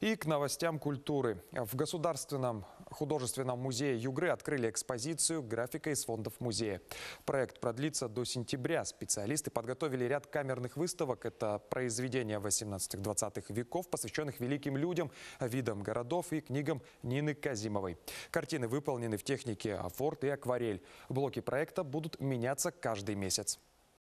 И к новостям культуры. В Государственном художественном музее Югры открыли экспозицию «Графика из фондов музея». Проект продлится до сентября. Специалисты подготовили ряд камерных выставок. Это произведения 18-20 веков, посвященных великим людям, видам городов и книгам Нины Казимовой. Картины выполнены в технике афорт и акварель. Блоки проекта будут меняться каждый месяц.